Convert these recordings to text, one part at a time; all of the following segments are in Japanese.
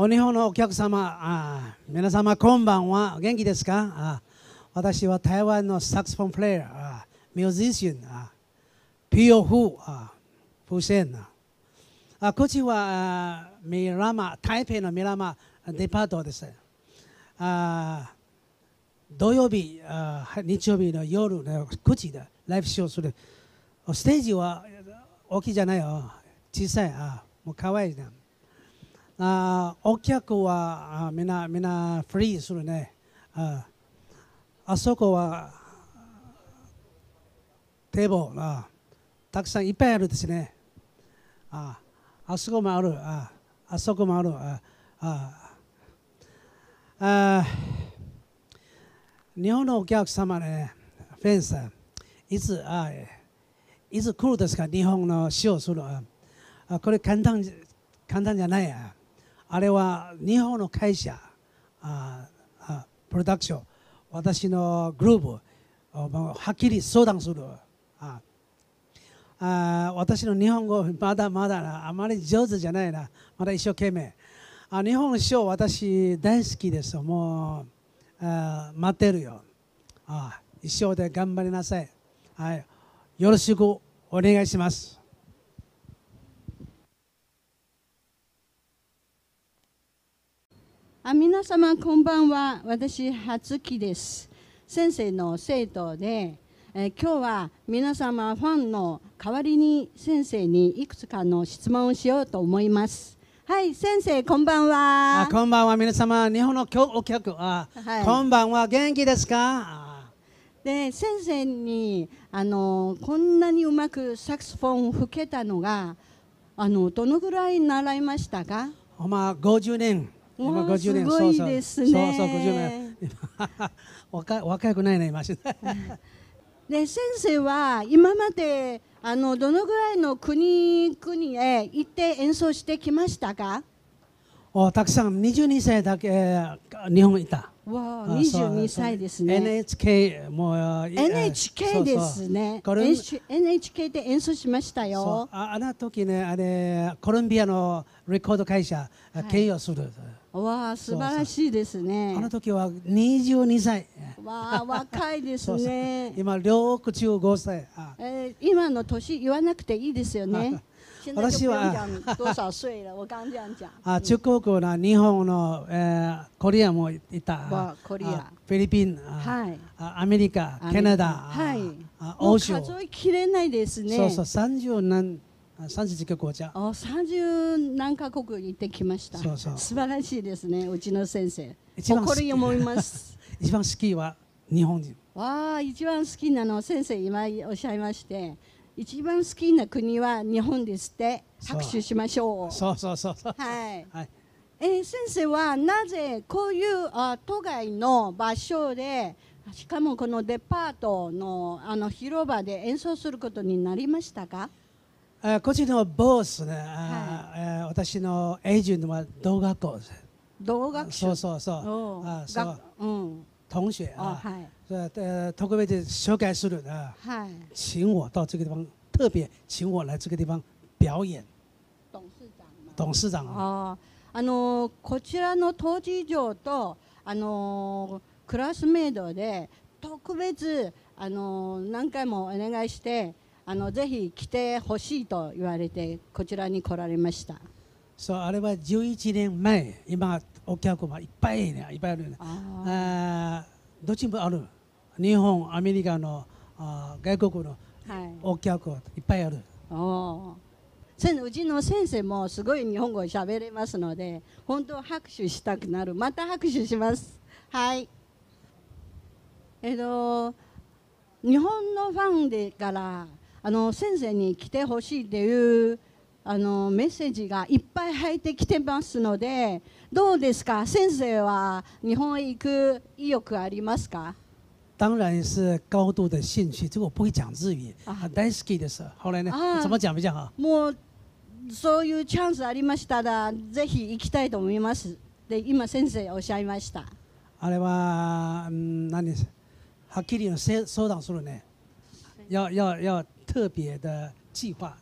お日本のお客様あ皆様こんばんは元気ですかあ私は台湾のサクスフォンプレイヤーあミュージシャンピオフー、フセンこっちはミラマ台北のミラマデパートですあ土曜日あ日曜日の夜の9時でライブショーするステージは大きいじゃないよ小さいあもう可愛いなあお客はみんなみんなフリーするねああそこはテーブルあたくさんいっぱいあるですねああそこもあるああそこもあるあああ日本のお客様ねフェンス。いつあいつ来るですか日本の使用するあこれ簡単簡単じゃないやあれは日本の会社ああプロダクション私のグループはっきり相談するああ私の日本語まだまだあまり上手じゃないなまだ一生懸命あ日本の師匠私大好きですもうあ待ってるよあ一生で頑張りなさい、はい、よろしくお願いしますあ皆様こんばんは私初木です先生の生徒で、えー、今日は皆様ファンの代わりに先生にいくつかの質問をしようと思いますはい先生こんばんはあこんばんは皆様日本のお客あ、はい、こんばんは元気ですかで先生にあのこんなにうまくサクソフォンを吹けたのがあのどのぐらい習いましたか、まあ、50年今50年、そうそう、そうそう、50 年。若若くないね、今。で、先生は今まであのどのぐらいの国国へ行って演奏してきましたかおたくさん、22歳だけ日本にいた。わあ、22歳ですね。NHK もう NHK ですね。NHK で演奏しましたよ。ああの時ね、あれコロンビアのレコード会社、はい、経営をする。わあ、素晴らしいですね。あの時は22歳。わあ、若いですね。そうそう今、65歳。えー、今の年言わなくていいですよね。私は多少岁了？我刚这样讲。あ、中国の日本の、えコリアもいた。コリア。フィリピン、はい。アメリカ、カナダ、はい。欧州。数えきれないですね。そうそう、三十何。30カ国じゃ30何カ国行ってきましたそうそう素晴らしいですねうちの先生誇り思います 一番好きは日本人わあ一番好きなの先生今おっしゃいまして一番好きな国は日本ですって拍手しましょう。そうそうそうそうはい、はいえー、先生はなぜこういうあ都外の場所でしかもこのデパートのあの広場で演奏することになりましたかあこっちのボースね、はい、えあ私のエージェントは同学校です。同学そうそうそう。あそう、うん同学啊，呃呃，特别的修改师人啊，请我到这个地方，特别请我来这个地方表演。董事長董事長ああのこちらの当時場とあのクラスメートで特別あの何回もお願いしてあのぜひ来てほしいと言われてこちらに来られました。そうあれは11年前今お客もいっぱいねいっぱいあるね。あどっちもある日本アメリカのあ外国のお客、はい、いっぱいあるおうちの先生もすごい日本語喋れますので本当拍手したくなるまた拍手しますはいえっと日本のファンでからあの先生に来てほしいっていうあのメッセージがいっぱい入ってきてますのでどうですか先生は日本へ行く意欲ありますか当然是高度的兴趣，这个我不会讲日语，很后来呢，怎么讲比较好？もうそういうチャンスありましたら、ぜひ行きたいと思います。で、今先生おっしゃいました。あれは、うん、何です？はっきり相談するね。要要要特別的计划，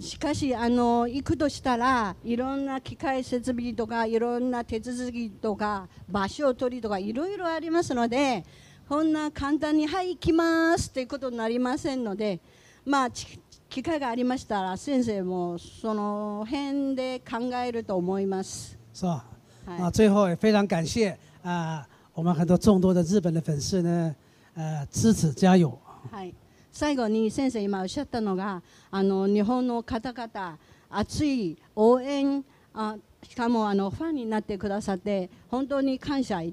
しかしあの行くとしたらいろんな機械設備とかいろんな手続きとか場所を取りとかいろいろありますのでこんな簡単に「はい行きます」ということになりませんのでまあ機会がありましたら先生もその辺で考えると思います。さあ、はい、最後、非常感谢啊，我们很多众多的日本的粉丝呢，支持加油。はい。最後に先生今おっしゃったのがあの日本の方々熱い応援あしかもあのファンになってくださって本当に感謝い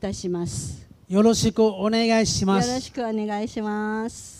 たしますよろしくお願いしますよろしくお願いします